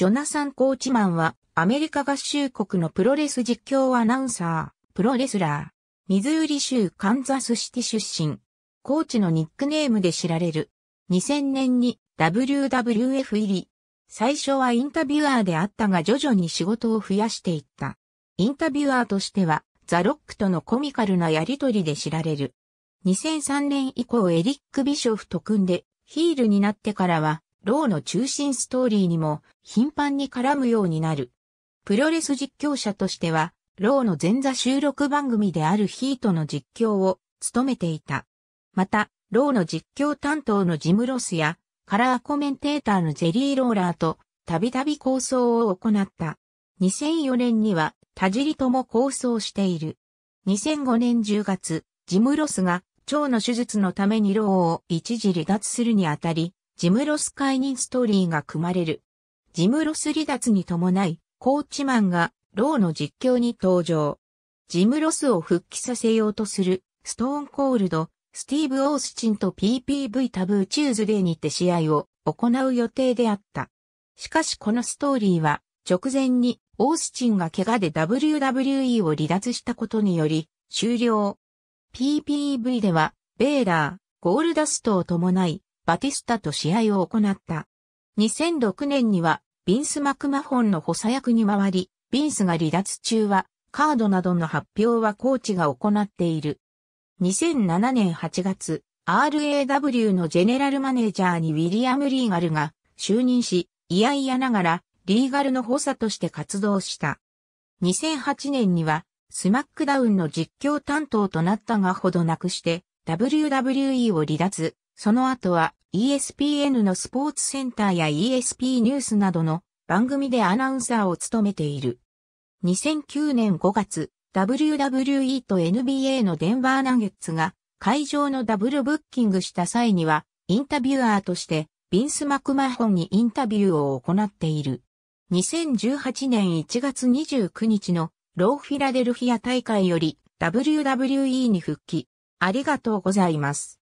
ジョナサン・コーチマンは、アメリカ合衆国のプロレス実況アナウンサー、プロレスラー、ミズーリ州カンザスシティ出身。コーチのニックネームで知られる。2000年に WWF 入り。最初はインタビュアーであったが徐々に仕事を増やしていった。インタビュアーとしては、ザ・ロックとのコミカルなやりとりで知られる。2003年以降エリック・ビショフと組んで、ヒールになってからは、ローの中心ストーリーにも頻繁に絡むようになる。プロレス実況者としては、ローの前座収録番組であるヒートの実況を務めていた。また、ローの実況担当のジムロスや、カラーコメンテーターのゼリーローラーと、たびたび構想を行った。2004年には、田尻とも構想している。2005年10月、ジムロスが、腸の手術のためにローを一時離脱するにあたり、ジムロス解任ストーリーが組まれる。ジムロス離脱に伴い、コーチマンがローの実況に登場。ジムロスを復帰させようとする、ストーンコールド、スティーブ・オースチンと PPV タブーチューズデーにて試合を行う予定であった。しかしこのストーリーは直前にオースチンが怪我で WWE を離脱したことにより終了。PPV ではベーラー、ゴールダストを伴いバティスタと試合を行った。2006年には、ビンス・マクマホンの補佐役に回り、ビンスが離脱中は、カードなどの発表はコーチが行っている。2007年8月、RAW のジェネラルマネージャーにウィリアム・リーガルが就任し、いやいやながら、リーガルの補佐として活動した。2008年には、スマックダウンの実況担当となったがほどなくして、WWE を離脱、その後は ESPN のスポーツセンターや ESP ニュースなどの番組でアナウンサーを務めている。2009年5月、WWE と NBA のデンバーナゲッツが会場のダブルブッキングした際には、インタビュアーとしてビンス・マクマホンにインタビューを行っている。2018年1月29日のローフィラデルフィア大会より WWE に復帰。ありがとうございます。